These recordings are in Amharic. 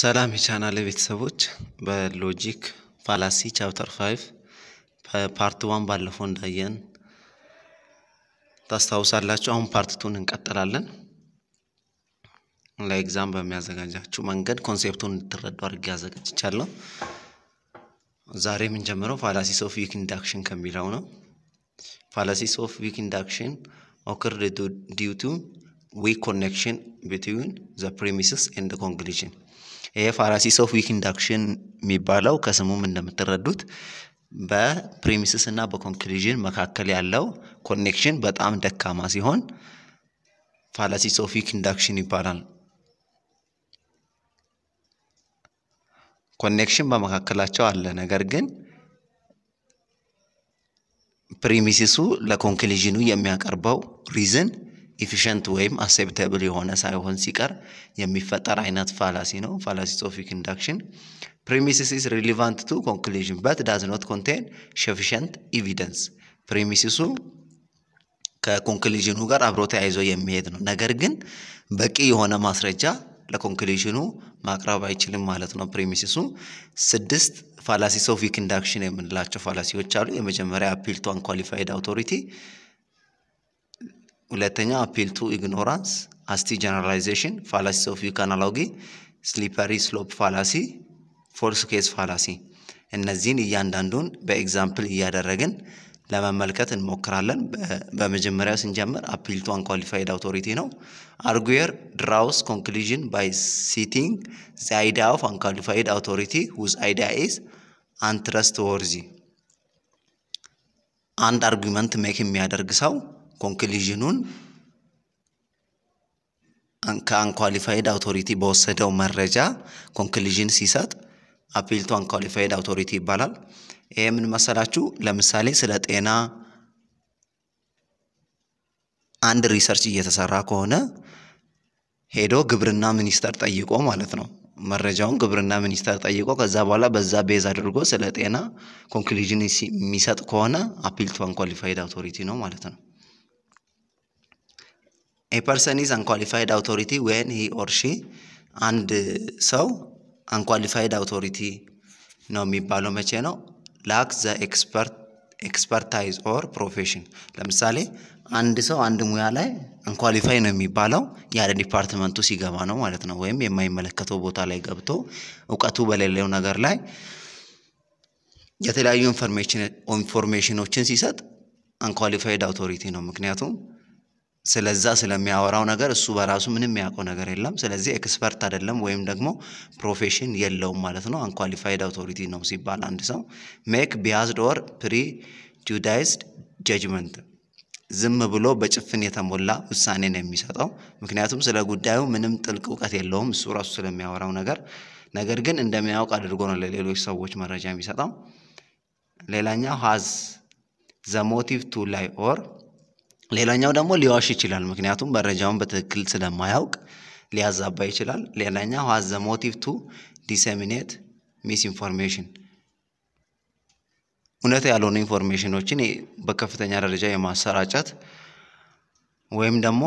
ሰላም የቻናል ቤተሰቦች በሎጂክ ፋላሲ ቻፕተር 5 ፓርት 1 ባለፈው እንዳየን ታስታውሳላችሁ። አሁን ፓርት ቱን እንቀጥላለን። ለኤግዛም በሚያዘጋጃችሁ መንገድ ኮንሴፕቱን እንድትረዱ አድርጌ አዘጋጅቻለሁ። ዛሬ የምንጀምረው ፋላሲ ሶፍ ዊክ ኢንዳክሽን ከሚለው ነው። ፋላሲ ሶፍ ዊክ ኢንዳክሽን ኦክርድ ዲዩ ቱ ዊክ ኮኔክሽን ቢትዊን ዘ ፕሪሚስስ ኤንድ ኮንክሉዥን የፋላሲስ ኦፍ ዊክ ኢንዳክሽን የሚባለው ከስሙም እንደምትረዱት በፕሪሚስስ እና በኮንክሉዥን መካከል ያለው ኮኔክሽን በጣም ደካማ ሲሆን ፋላሲስ ኦፍ ዊክ ኢንዳክሽን ይባላል። ኮኔክሽን በመካከላቸው አለ፣ ነገር ግን ፕሪሚሲሱ ለኮንክሉዥኑ የሚያቀርበው ሪዝን ኢፊሽንት ወይም አሴፕተብል የሆነ ሳይሆን ሲቀር የሚፈጠር አይነት ፋላሲ ነው። ፋላሲ ሶፊክ ኢንዳክሽን ፕሪሚሲስ ሪሊቫንት ቱ ኮንክሉዥን በት ዳዝ ኖት ኮንቴን ሰፊሸንት ኤቪደንስ። ፕሪሚሲሱ ከኮንክሉዥኑ ጋር አብሮ ተያይዞ የሚሄድ ነው። ነገር ግን በቂ የሆነ ማስረጃ ለኮንክሉዥኑ ማቅረብ አይችልም ማለት ነው። ፕሪሚሲሱ ስድስት ፋላሲስ ኦፍ ኢንዳክሽን የምንላቸው ፋላሲዎች አሉ። የመጀመሪያ አፒል ቱ አንኳሊፋይድ አውቶሪቲ ሁለተኛ አፒል ቱ ኢግኖራንስ አስቲ ጀነራላይዜሽን ፋላሲስ ኦፍ ዩካናሎጊ ስሊፐሪ ስሎፕ ፋላሲ ፎልስ ኬስ ፋላሲ እነዚህን እያንዳንዱን በኤግዛምፕል እያደረግን ለመመልከት እንሞክራለን። በመጀመሪያ ስንጀምር አፒል ቱ አንኳሊፋይድ አውቶሪቲ ነው። አርጉየር ድራውስ ኮንክሉዥን ባይ ሲቲንግ ዘ አይዲያ ኦፍ አንኳሊፋይድ አውቶሪቲ ውዝ አይዲያ ኢዝ አንትረስት ወርዚ አንድ አርጉመንት ሜክ የሚያደርግ ሰው ኮንክሊዥኑን ከአንኳሊፋይድ አውቶሪቲ በወሰደው መረጃ ኮንክሊዥን ሲሰጥ አፒል ቱ አንኳሊፋይድ አውቶሪቲ ይባላል። ይሄ ምን መሰላችሁ? ለምሳሌ ስለ ጤና አንድ ሪሰርች እየተሰራ ከሆነ ሄዶ ግብርና ሚኒስቴር ጠይቆ ማለት ነው። መረጃውን ግብርና ሚኒስቴር ጠይቆ ከዛ በኋላ በዛ ቤዝ አድርጎ ስለ ጤና ኮንክሉዥን የሚሰጥ ከሆነ አፒል ቱ አንኳሊፋይድ አውቶሪቲ ነው ማለት ነው። ኤ ፐርሰን ኢዝ አንኳሊፋይድ አውቶሪቲ ዌን ሂ ኦር ሺ አንድ ሰው አንኳሊፋይድ አውቶሪቲ ነው የሚባለው መቼ ነው? ላክ ዘ ኤክስፐርታይዝ ኦር ፕሮፌሽን። ለምሳሌ አንድ ሰው አንድ ሙያ ላይ አንኳሊፋይ ነው የሚባለው ያለ ዲፓርትመንቱ ሲገባ ነው ማለት ነው። ወይም የማይመለከተው ቦታ ላይ ገብቶ እውቀቱ በሌለው ነገር ላይ የተለያዩ ኢንፎርሜሽኖችን ሲሰጥ አንኳሊፋይድ አውቶሪቲ ነው። ምክንያቱም ስለዛ ስለሚያወራው ነገር እሱ በራሱ ምንም የሚያውቀው ነገር የለም። ስለዚህ ኤክስፐርት አይደለም ወይም ደግሞ ፕሮፌሽን የለውም ማለት ነው። አንኳሊፋይድ አውቶሪቲ ነው ሲባል አንድ ሰው ሜክ ቢያዝድ ኦር ፕሪ ጁዳይዝድ ጀጅመንት ዝም ብሎ በጭፍን የተሞላ ውሳኔ ነው የሚሰጠው። ምክንያቱም ስለ ጉዳዩ ምንም ጥልቅ እውቀት የለውም እሱ ራሱ ስለሚያወራው ነገር። ነገር ግን እንደሚያውቅ አድርጎ ነው ለሌሎች ሰዎች መረጃ የሚሰጠው። ሌላኛው ሃዝ ዘ ሞቲቭ ቱ ላይ ኦር ሌላኛው ደግሞ ሊዋሽ ይችላል። ምክንያቱም መረጃውን በትክክል ስለማያውቅ ሊያዛባ ይችላል። ሌላኛው ሀዘ ሞቲቭ ቱ ዲሰሚኔት ሚስ ኢንፎርሜሽን እውነት ያልሆኑ ኢንፎርሜሽኖችን በከፍተኛ ደረጃ የማሰራጨት ወይም ደግሞ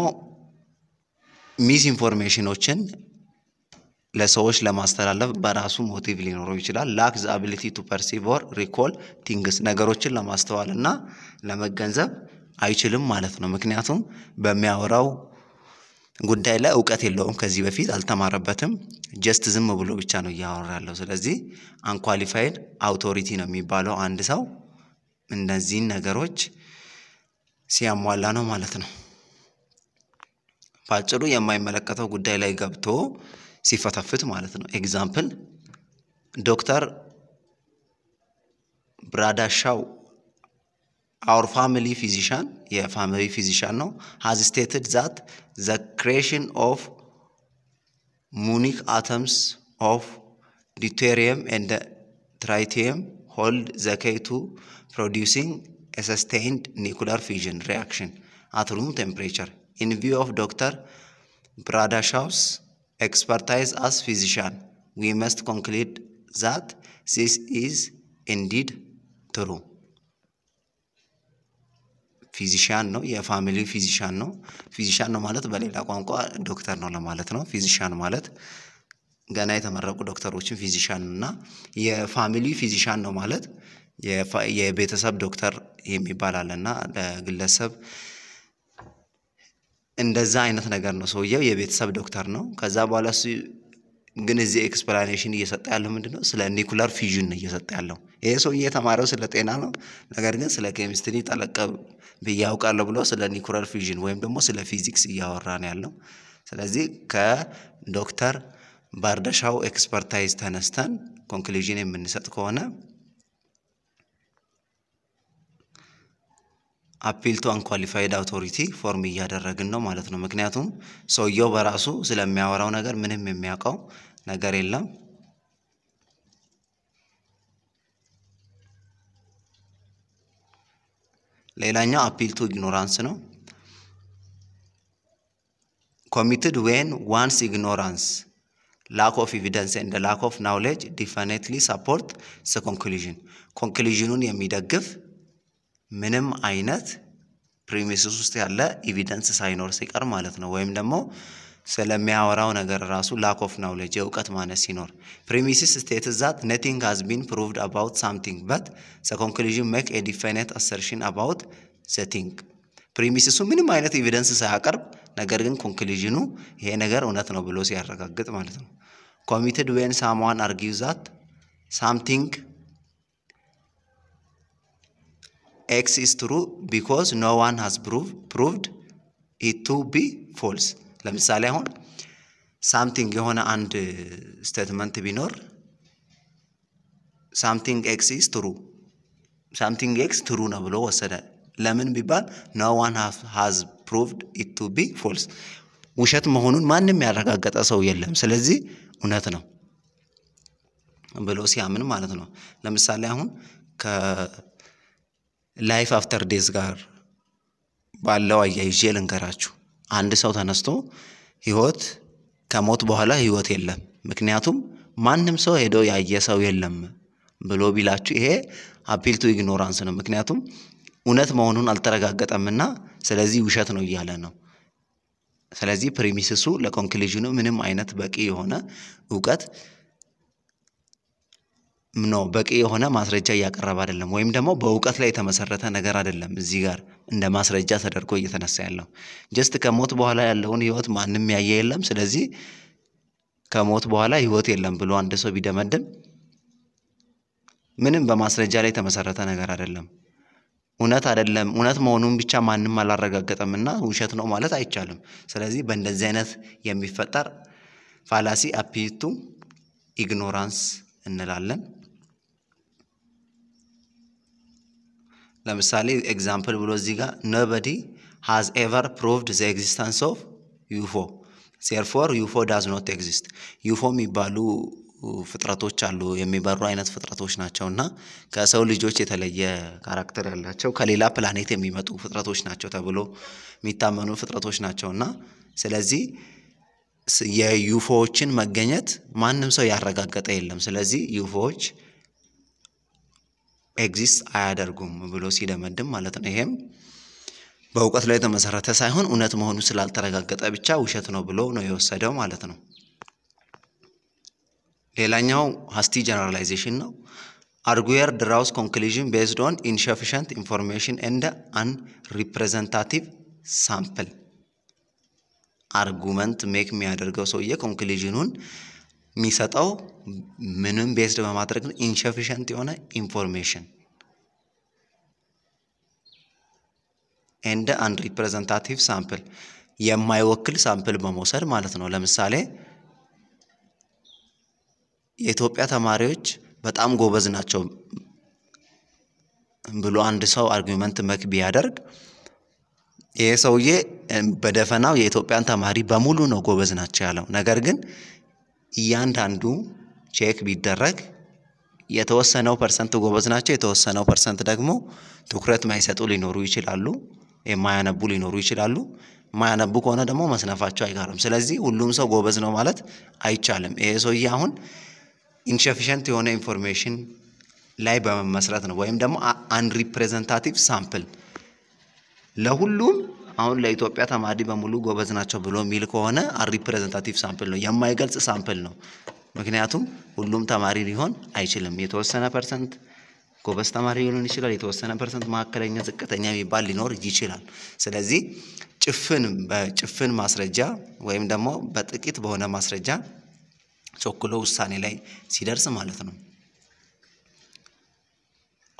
ሚስ ኢንፎርሜሽኖችን ለሰዎች ለማስተላለፍ በራሱ ሞቲቭ ሊኖረው ይችላል። ላክ ዘ አቢሊቲ ቱ ፐርሲቭ ኦር ሪኮል ቲንግስ ነገሮችን ለማስተዋል እና ለመገንዘብ አይችልም ማለት ነው። ምክንያቱም በሚያወራው ጉዳይ ላይ እውቀት የለውም። ከዚህ በፊት አልተማረበትም። ጀስት ዝም ብሎ ብቻ ነው እያወራ ያለው። ስለዚህ አንኳሊፋይድ አውቶሪቲ ነው የሚባለው አንድ ሰው እነዚህን ነገሮች ሲያሟላ ነው ማለት ነው። በአጭሩ የማይመለከተው ጉዳይ ላይ ገብቶ ሲፈተፍት ማለት ነው። ኤግዛምፕል ዶክተር ብራዳሻው our family physician የፋሚሊ family physician, has stated that the creation of Munich atoms of deuterium and tritium hold the key to producing a sustained nuclear fission reaction at room temperature. In view of Dr. Bradashaw's expertise as physician, we must conclude that this is indeed true. ፊዚሻን ነው። የፋሚሊ ፊዚሻን ነው። ፊዚሻን ነው ማለት በሌላ ቋንቋ ዶክተር ነው ለማለት ነው። ፊዚሻን ማለት ገና የተመረቁ ዶክተሮችን ፊዚሻን እና የፋሚሊ ፊዚሻን ነው ማለት የቤተሰብ ዶክተር የሚባል አለና ለግለሰብ እንደዛ አይነት ነገር ነው። ሰውየው የቤተሰብ ዶክተር ነው። ከዛ በኋላ እሱ ግን እዚህ ኤክስፕላኔሽን እየሰጠ ያለው ምንድን ነው? ስለ ኒኩለር ፊዥን እየሰጠ ያለው ይሄ ሰውዬ የተማረው ስለ ጤና ነው። ነገር ግን ስለ ኬሚስትሪ ጠለቀብ ብዬ አውቃለሁ ብሎ ስለ ኒኩለር ፊዥን ወይም ደግሞ ስለ ፊዚክስ እያወራ ነው ያለው። ስለዚህ ከዶክተር ባርደሻው ኤክስፐርታይዝ ተነስተን ኮንክሉዥን የምንሰጥ ከሆነ አፒል ቱ አንኳሊፋይድ አውቶሪቲ ፎርም እያደረግን ነው ማለት ነው። ምክንያቱም ሰውየው በራሱ ስለሚያወራው ነገር ምንም የሚያውቀው ነገር የለም። ሌላኛው አፒል ቱ ኢግኖራንስ ነው። ኮሚትድ ዌን ዋንስ ኢግኖራንስ ላክ ኦፍ ኤቪደንስ ኤንድ ላክ ኦፍ ናውሌጅ ዲፊኒትሊ ሰፖርት ስ ኮንክሉዥን ኮንክሉዥኑን የሚደግፍ ምንም አይነት ፕሪሚስስ ውስጥ ያለ ኤቪደንስ ሳይኖር ሲቀር ማለት ነው። ወይም ደግሞ ስለሚያወራው ነገር ራሱ ላክ ኦፍ ናውሌጅ የእውቀት ማነስ ሲኖር ፕሪሚሲስ ስቴትስ ዛት ነቲንግ ሃዝ ቢን ፕሩቭድ አባውት ሳምቲንግ በት ዘ ኮንክሉዥን ሜክ ኤ ዲፋይነት አሰርሽን አባውት ዘ ቲንግ። ፕሪሚሲሱ ምንም አይነት ኤቪደንስ ሳያቀርብ ነገር ግን ኮንክሉዥኑ ይሄ ነገር እውነት ነው ብሎ ሲያረጋግጥ ማለት ነው። ኮሚትድ ዌን ሳምዋን አርጊው ዛት ሳምቲንግ ኤክስ ኢስ ትሩ ቢኮዝ ኖ ዋን ሃዝ ፕሩቭድ ኢት ቱ ቢ ፎልስ ለምሳሌ አሁን ሳምቲንግ የሆነ አንድ ስቴትመንት ቢኖር ሳምቲንግ ኤክስ ኢዝ ትሩ ሳምቲንግ ኤክስ ትሩ ነው ብሎ ወሰደ። ለምን ቢባል ኖ ዋን ሃዝ ፕሩቭድ ኢት ቱ ቢ ፎልስ፣ ውሸት መሆኑን ማንም ያረጋገጠ ሰው የለም፣ ስለዚህ እውነት ነው ብሎ ሲያምን ማለት ነው። ለምሳሌ አሁን ከላይፍ አፍተር ዴዝ ጋር ባለው አያይዤ ልንገራችሁ። አንድ ሰው ተነስቶ ህይወት ከሞት በኋላ ህይወት የለም፣ ምክንያቱም ማንም ሰው ሄዶ ያየ ሰው የለም ብሎ ቢላችሁ ይሄ አፒል ቱ ኢግኖራንስ ነው። ምክንያቱም እውነት መሆኑን አልተረጋገጠምና ስለዚህ ውሸት ነው እያለ ነው። ስለዚህ ፕሪሚስሱ ለኮንክሉዥኑ ምንም አይነት በቂ የሆነ እውቀት ነው በቂ የሆነ ማስረጃ እያቀረበ አይደለም፣ ወይም ደግሞ በእውቀት ላይ የተመሰረተ ነገር አይደለም እዚህ ጋር እንደ ማስረጃ ተደርጎ እየተነሳ ያለው ጀስት ከሞት በኋላ ያለውን ህይወት ማንም ያየ የለም። ስለዚህ ከሞት በኋላ ህይወት የለም ብሎ አንድ ሰው ቢደመድም ምንም በማስረጃ ላይ የተመሰረተ ነገር አይደለም። እውነት አይደለም፣ እውነት መሆኑን ብቻ ማንም አላረጋገጠም እና ውሸት ነው ማለት አይቻልም። ስለዚህ በእንደዚህ አይነት የሚፈጠር ፋላሲ አፒቱ ኢግኖራንስ እንላለን። ለምሳሌ ኤግዛምፕል ብሎ እዚህ ጋር ኖበዲ ሃዝ ኤቨር ፕሩቭድ ዘ ኤግዚስተንስ ኦፍ ዩፎ ሴርፎር ዩፎ ዳዝ ኖት ኤግዚስት ዩፎ የሚባሉ ፍጥረቶች አሉ። የሚበሩ አይነት ፍጥረቶች ናቸው እና ከሰው ልጆች የተለየ ካራክተር ያላቸው ከሌላ ፕላኔት የሚመጡ ፍጥረቶች ናቸው ተብሎ የሚታመኑ ፍጥረቶች ናቸው እና ስለዚህ የዩፎዎችን መገኘት ማንም ሰው ያረጋገጠ የለም። ስለዚህ ዩፎዎች ኤግዚስት አያደርጉም ብሎ ሲደመድም ማለት ነው። ይሄም በእውቀት ላይ የተመሰረተ ሳይሆን እውነት መሆኑ ስላልተረጋገጠ ብቻ ውሸት ነው ብሎ ነው የወሰደው ማለት ነው። ሌላኛው ሀስቲ ጀነራላይዜሽን ነው። አርጉየር ድራውስ ኮንክሉዥን ቤዝድ ኦን ኢንሸፊሸንት ኢንፎርሜሽን እንደ አን ሪፕሬዘንታቲቭ ሳምፕል አርጉመንት ሜክ የሚያደርገው ሰውዬ ኮንክሉዥኑን የሚሰጠው ምንም ቤዝድ በማድረግ ነው ኢንሸፊሸንት የሆነ ኢንፎርሜሽን ኤንድ አንድ ሪፕሬዘንታቲቭ ሳምፕል የማይወክል ሳምፕል በመውሰድ ማለት ነው። ለምሳሌ የኢትዮጵያ ተማሪዎች በጣም ጎበዝ ናቸው ብሎ አንድ ሰው አርጊመንት መክ ቢያደርግ ይሄ ሰውዬ በደፈናው የኢትዮጵያን ተማሪ በሙሉ ነው ጎበዝ ናቸው ያለው። ነገር ግን እያንዳንዱ ቼክ ቢደረግ የተወሰነው ፐርሰንት ጎበዝ ናቸው፣ የተወሰነው ፐርሰንት ደግሞ ትኩረት ማይሰጡ ሊኖሩ ይችላሉ፣ የማያነቡ ሊኖሩ ይችላሉ። ማያነቡ ከሆነ ደግሞ መስነፋቸው አይቀርም። ስለዚህ ሁሉም ሰው ጎበዝ ነው ማለት አይቻልም። ይሄ ሰውዬ አሁን ኢንሸፊሸንት የሆነ ኢንፎርሜሽን ላይ በመመስረት ነው ወይም ደግሞ አንሪፕሬዘንታቲቭ ሳምፕል ለሁሉም አሁን ለኢትዮጵያ ተማሪ በሙሉ ጎበዝ ናቸው ብሎ የሚል ከሆነ አሪፕሬዘንታቲቭ ሳምፕል ነው፣ የማይገልጽ ሳምፕል ነው። ምክንያቱም ሁሉም ተማሪ ሊሆን አይችልም። የተወሰነ ፐርሰንት ጎበዝ ተማሪ ሊሆን ይችላል። የተወሰነ ፐርሰንት መካከለኛ፣ ዝቅተኛ የሚባል ሊኖር ይችላል። ስለዚህ ጭፍን በጭፍን ማስረጃ ወይም ደግሞ በጥቂት በሆነ ማስረጃ ቸኩሎ ውሳኔ ላይ ሲደርስ ማለት ነው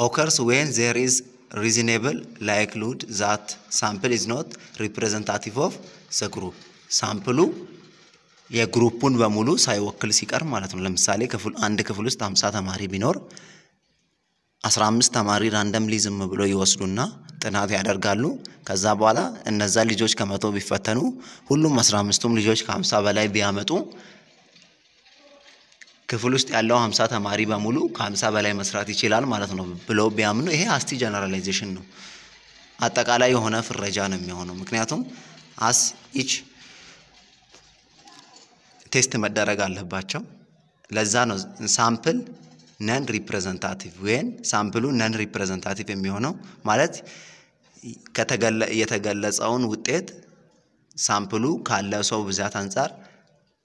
ኦከርስ ዌን ዜር ኢዝ ሪዝኔብል ላይክሉድ ዛት ሳምፕል ኢዝ ኖት ሪፕሬዘንታቲቭ ኦፍ ዘ ግሩፕ ሳምፕሉ የግሩፑን በሙሉ ሳይወክል ሲቀር ማለት ነው። ለምሳሌ ክፍል አንድ ክፍል ውስጥ አምሳ ተማሪ ቢኖር አስራ አምስት ተማሪ ራንደምሊ ዝም ብሎ ይወስዱና ጥናት ያደርጋሉ። ከዛ በኋላ እነዛ ልጆች ከመቶ ቢፈተኑ ሁሉም አስራ አምስቱም ልጆች ከሀምሳ በላይ ቢያመጡ ክፍል ውስጥ ያለው ሀምሳ ተማሪ በሙሉ ከሀምሳ በላይ መስራት ይችላል ማለት ነው ብለው ቢያምኑ ይሄ አስቲ ጀነራላይዜሽን ነው። አጠቃላይ የሆነ ፍረጃ ነው የሚሆነው። ምክንያቱም አስ ኢች ቴስት መደረግ አለባቸው። ለዛ ነው ሳምፕል ነን ሪፕሬዘንታቲቭ ወይን ሳምፕሉ ነን ሪፕሬዘንታቲቭ የሚሆነው ማለት የተገለጸውን ውጤት ሳምፕሉ ካለ ሰው ብዛት አንጻር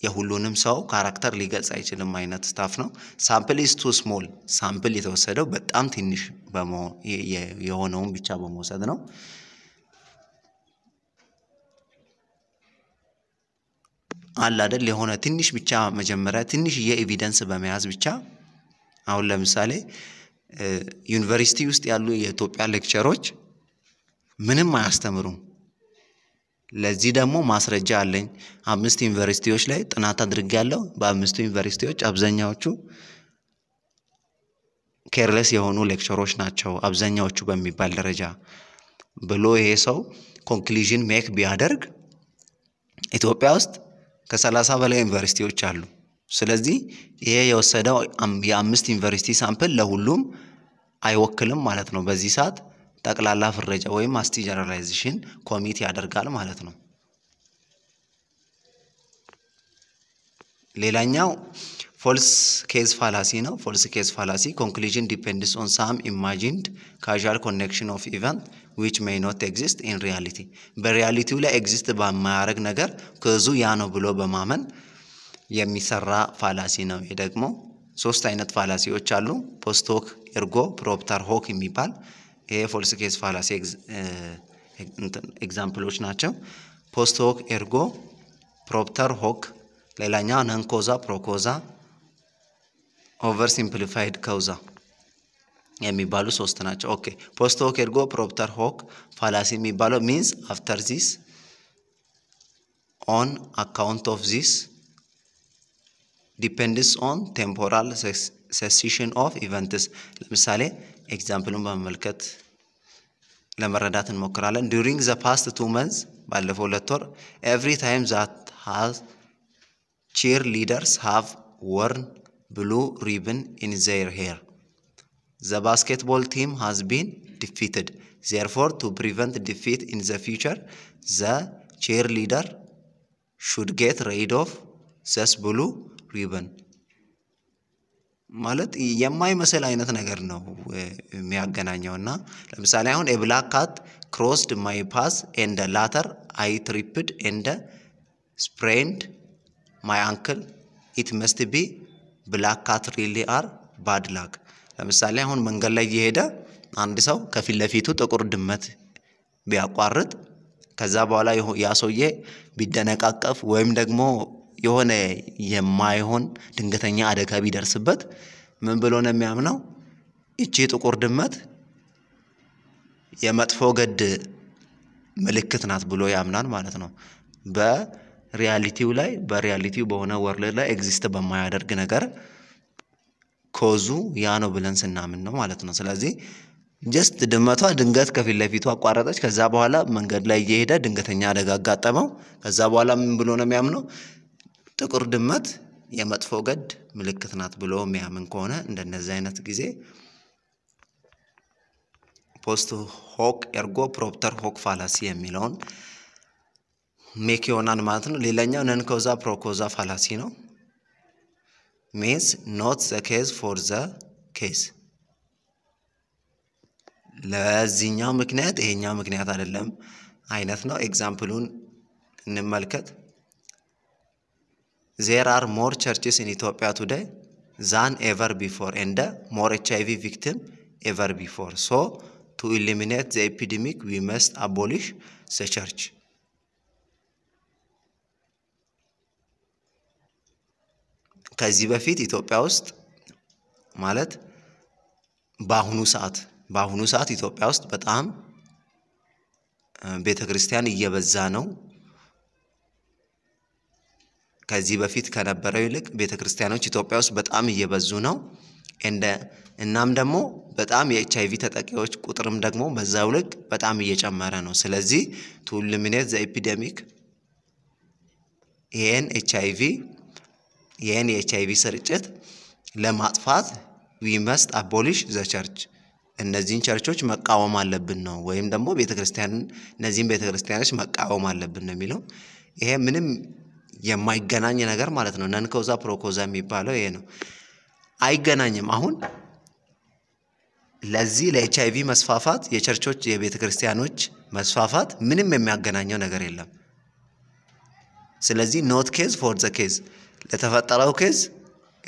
የሁሉንም ሰው ካራክተር ሊገልጽ አይችልም አይነት ስታፍ ነው። ሳምፕል ኢዝ ቱ ስሞል፣ ሳምፕል የተወሰደው በጣም ትንሽ የሆነውን ብቻ በመውሰድ ነው። አለ አይደል የሆነ ትንሽ ብቻ መጀመሪያ ትንሽ ኤቪደንስ በመያዝ ብቻ አሁን ለምሳሌ ዩኒቨርሲቲ ውስጥ ያሉ የኢትዮጵያ ሌክቸሮች ምንም አያስተምሩም። ለዚህ ደግሞ ማስረጃ አለኝ። አምስት ዩኒቨርሲቲዎች ላይ ጥናት አድርጌያለሁ። በአምስቱ ዩኒቨርሲቲዎች አብዛኛዎቹ ኬርለስ የሆኑ ሌክቸሮች ናቸው፣ አብዛኛዎቹ በሚባል ደረጃ ብሎ ይሄ ሰው ኮንክሉዥን ሜክ ቢያደርግ ኢትዮጵያ ውስጥ ከሰላሳ በላይ ዩኒቨርሲቲዎች አሉ። ስለዚህ ይሄ የወሰደው የአምስት ዩኒቨርሲቲ ሳምፕል ለሁሉም አይወክልም ማለት ነው በዚህ ሰዓት ጠቅላላ ፍረጃ ወይም አስቲ ጀነራላይዜሽን ኮሚት ያደርጋል ማለት ነው። ሌላኛው ፎልስ ኬዝ ፋላሲ ነው። ፎልስ ኬዝ ፋላሲ ኮንክሉዥን ዲፔንድስ ኦን ሳም ኢማጂንድ ካዥዋል ኮኔክሽን ኦፍ ኢቨንት ዊች ሜይ ኖት ኤግዚስት ኢን ሪያሊቲ፣ በሪያሊቲው ላይ ኤግዚስት በማያደርግ ነገር ክዙ ያ ነው ብሎ በማመን የሚሰራ ፋላሲ ነው። ይህ ደግሞ ሶስት አይነት ፋላሲዎች አሉ። ፖስት ሆክ፣ ኤርጎ፣ ፕሮፕተር ሆክ የሚባል የፎልስ ኬዝ ፋላሲ ኤግዛምፕሎች ናቸው። ፖስት ሆክ ኤርጎ፣ ፕሮፕተር ሆክ፣ ሌላኛ ነን ኮዛ ፕሮኮዛ፣ ኦቨር ሲምፕሊፋይድ ከውዛ የሚባሉ ሶስት ናቸው። ኦኬ ፖስት ሆክ ኤርጎ፣ ፕሮፕተር ሆክ ፋላሲ የሚባለው ሚንስ አፍተር ዚስ፣ ኦን አካውንት ኦፍ ዚስ፣ ዲፔንድስ ኦን ቴምፖራል succession of events. ለምሳሌ ኤግዛምፕሉን በመመልከት ለመረዳት እንሞክራለን during the past two months ባለፈው ሁለት ወር every time that has cheerleaders have worn blue ribbon in their hair. The basketball team has been defeated. Therefore, to prevent defeat in the future, the cheerleader should get rid of this blue ribbon. ማለት የማይመስል አይነት ነገር ነው የሚያገናኘው። እና ለምሳሌ አሁን የብላክ ካት ክሮስድ ማይ ፓስ ኤንደ ላተር አይ ትሪፕድ ኤንደ ስፕሬንድ ማይ አንክል ኢት መስት ቢ ብላክ ካት ሪሊ አር ባድ ላክ። ለምሳሌ አሁን መንገድ ላይ እየሄደ አንድ ሰው ከፊት ለፊቱ ጥቁር ድመት ቢያቋርጥ ከዛ በኋላ ያ ሰውዬ ቢደነቃቀፍ ወይም ደግሞ የሆነ የማይሆን ድንገተኛ አደጋ ቢደርስበት ምን ብሎ ነው የሚያምነው? ይቺ ጥቁር ድመት የመጥፎ ገድ ምልክት ናት ብሎ ያምናል ማለት ነው። በሪያሊቲው ላይ በሪያሊቲው በሆነ ወርልድ ላይ ኤግዚስት በማያደርግ ነገር ኮዙ ያ ነው ብለን ስናምን ነው ማለት ነው። ስለዚህ ጀስት ድመቷ ድንገት ከፊት ለፊቱ አቋረጠች። ከዛ በኋላ መንገድ ላይ እየሄደ ድንገተኛ አደጋ አጋጠመው። ከዛ በኋላ ምን ብሎ ነው የሚያምነው? ጥቁር ድመት የመጥፎ ገድ ምልክት ናት ብሎ የሚያምን ከሆነ እንደነዚህ አይነት ጊዜ ፖስት ሆክ ኤርጎ ፕሮፕተር ሆክ ፋላሲ የሚለውን ሜክ ይሆናል ማለት ነው። ሌላኛው ነንኮዛ ፕሮኮዛ ፋላሲ ነው። ሚንስ ኖት ዘ ኬዝ ፎር ዘ ኬዝ ለዚህኛው ምክንያት ይሄኛው ምክንያት አይደለም አይነት ነው። ኤግዛምፕሉን እንመልከት። there are more churches in Ethiopia today than ever before and more HIV victim ever before. So, to eliminate the epidemic, we must abolish the church. ከዚህ በፊት ኢትዮጵያ ውስጥ ማለት በአሁኑ ሰዓት በአሁኑ ሰዓት ኢትዮጵያ ውስጥ በጣም ቤተ ክርስቲያን እየበዛ ነው ከዚህ በፊት ከነበረው ይልቅ ቤተ ክርስቲያኖች ኢትዮጵያ ውስጥ በጣም እየበዙ ነው። እናም ደግሞ በጣም የኤች አይቪ ተጠቂዎች ቁጥርም ደግሞ በዛው ልክ በጣም እየጨመረ ነው። ስለዚህ ቱ ኢሊሚኔት ዘ ኤፒደሚክ ይህን ኤች አይቪ ይህን የኤች አይቪ ስርጭት ለማጥፋት ዊ መስት አቦሊሽ ዘ ቸርች እነዚህን ቸርቾች መቃወም አለብን ነው፣ ወይም ደግሞ ቤተክርስቲያን እነዚህን ቤተክርስቲያኖች መቃወም አለብን ነው የሚለው ይሄ ምንም የማይገናኝ ነገር ማለት ነው። ፕሮ ፕሮኮዛ የሚባለው ይሄ ነው። አይገናኝም። አሁን ለዚህ ለኤች አይቪ መስፋፋት የቸርቾች የቤተ ክርስቲያኖች መስፋፋት ምንም የሚያገናኘው ነገር የለም። ስለዚህ ኖት ኬዝ ፎር ዘ ኬዝ ለተፈጠረው ኬዝ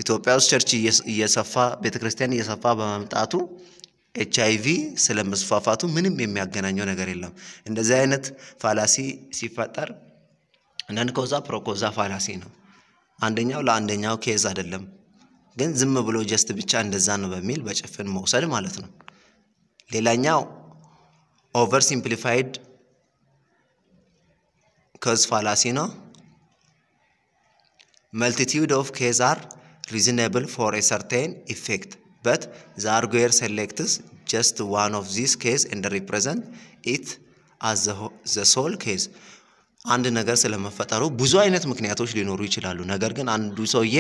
ኢትዮጵያ ውስጥ ቸርች እየሰፋ ቤተ ክርስቲያን እየሰፋ በመምጣቱ ኤች ስለመስፋፋቱ ምንም የሚያገናኘው ነገር የለም። እንደዚህ አይነት ፋላሲ ሲፈጠር አንዳንድ ኮዛ ፕሮኮዛ ፋላሲ ነው። አንደኛው ለአንደኛው ኬዝ አይደለም፣ ግን ዝም ብሎ ጀስት ብቻ እንደዛ ነው በሚል በጭፍን መውሰድ ማለት ነው። ሌላኛው ኦቨር ሲምፕሊፋይድ ኮዝ ፋላሲ ነው። መልቲቲዩድ ኦፍ ኬዝ አር ሪዝነብል ፎር ኤ ሰርቴን ኢፌክት በት ዘ አርጉዌር ሴሌክትስ ጀስት ዋን ኦፍ ዚስ ኬዝ ኤንድ ሪፕሬዘንት ኢት አዝ ዘ ሶል ኬዝ አንድ ነገር ስለመፈጠሩ ብዙ አይነት ምክንያቶች ሊኖሩ ይችላሉ። ነገር ግን አንዱ ሰውዬ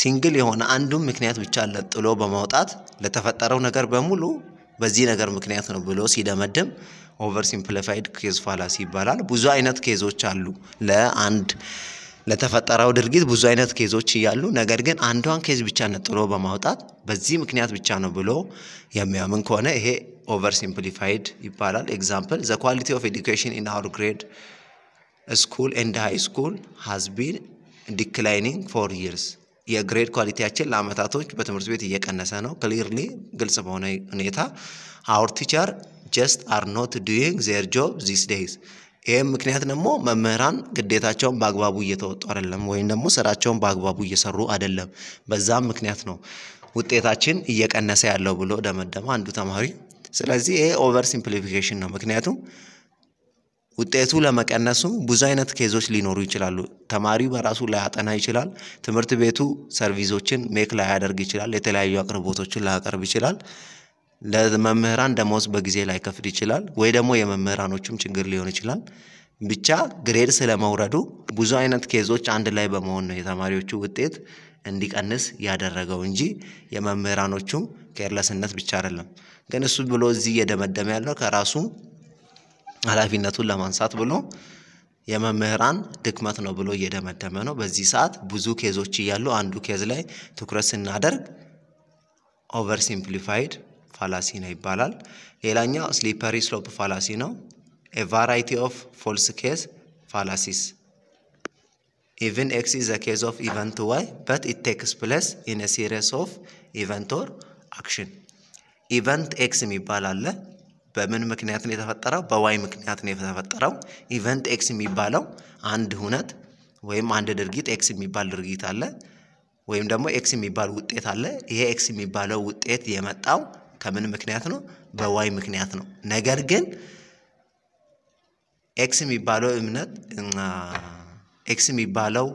ሲንግል የሆነ አንዱን ምክንያት ብቻ ለጥሎ በማውጣት ለተፈጠረው ነገር በሙሉ በዚህ ነገር ምክንያት ነው ብሎ ሲደመድም ኦቨር ሲምፕሊፋይድ ኬዝ ፋላሲ ይባላል። ብዙ አይነት ኬዞች አሉ ለአንድ ለተፈጠረው ድርጊት ብዙ አይነት ኬዞች እያሉ ነገር ግን አንዷን ኬዝ ብቻ ነጥሎ በማውጣት በዚህ ምክንያት ብቻ ነው ብሎ የሚያምን ከሆነ ይሄ ኦቨር ሲምፕሊፋይድ ይባላል። ኤግዛምፕል ዘ ኳሊቲ ኦፍ ኤዱኬሽን ኢን አወር ግሬድ ስኩል ኤንድ ሃይ ስኩል ሀዝ ቢን ዲክላይኒንግ ፎር ይርስ የግሬድ ኳሊቲያችን ለአመታቶች በትምህርት ቤት እየቀነሰ ነው። ክሊርሊ ግልጽ በሆነ ሁኔታ አውር ቲቸር ጀስት አር ኖት ዱይንግ ዜር ጆብ ዚስ ዴይዝ። ይህም ምክንያት ደግሞ መምህራን ግዴታቸውን በአግባቡ እየተወጡ አይደለም፣ ወይም ደግሞ ስራቸውን በአግባቡ እየሰሩ አይደለም። በዛም ምክንያት ነው ውጤታችን እየቀነሰ ያለው ብሎ ደመደመ አንዱ ተማሪ። ስለዚህ ይሄ ኦቨር ሲምፕሊፊኬሽን ነው። ምክንያቱም ውጤቱ ለመቀነሱ ብዙ አይነት ኬዞች ሊኖሩ ይችላሉ። ተማሪው በራሱ ላያጠና ይችላል። ትምህርት ቤቱ ሰርቪሶችን ሜክ ላያደርግ ይችላል። የተለያዩ አቅርቦቶችን ላያቀርብ ይችላል። ለመምህራን ደሞዝ በጊዜ ላይከፍል ይችላል። ወይ ደግሞ የመምህራኖችም ችግር ሊሆን ይችላል። ብቻ ግሬድ ስለመውረዱ ብዙ አይነት ኬዞች አንድ ላይ በመሆን ነው የተማሪዎቹ ውጤት እንዲቀንስ ያደረገው እንጂ የመምህራኖቹም ኬርለስነት ብቻ አይደለም። ግን እሱ ብሎ እዚህ እየደመደመ ያለው ከራሱ ኃላፊነቱን ለማንሳት ብሎ የመምህራን ድክመት ነው ብሎ እየደመደመ ነው። በዚህ ሰዓት ብዙ ኬዞች እያሉ አንዱ ኬዝ ላይ ትኩረት ስናደርግ ኦቨር ሲምፕሊፋይድ ፋላሲ ነው ይባላል። ሌላኛው ስሊፐሪ ስሎፕ ፋላሲ ነው። ኤ ቫራይቲ ኦፍ ፎልስ ኬዝ ፋላሲስ ኢቨን ኤክስ ኢዝ ዘ ኬዝ ኦፍ ኢቨንት ዋይ በት ኢት ቴክስ ፕሌስ ኢን ሲሪስ ኦፍ ኢቨንት ኦር አክሽን ኢቨንት ኤክስ የሚባል አለ። በምን ምክንያት ነው የተፈጠረው? በዋይ ምክንያት ነው የተፈጠረው። ኢቨንት ኤክስ የሚባለው አንድ ሁነት ወይም አንድ ድርጊት ኤክስ የሚባል ድርጊት አለ ወይም ደግሞ ኤክስ የሚባል ውጤት አለ። ይሄ ኤክስ የሚባለው ውጤት የመጣው ከምን ምክንያት ነው? በዋይ ምክንያት ነው። ነገር ግን ኤክስ የሚባለው እምነት ኤክስ የሚባለው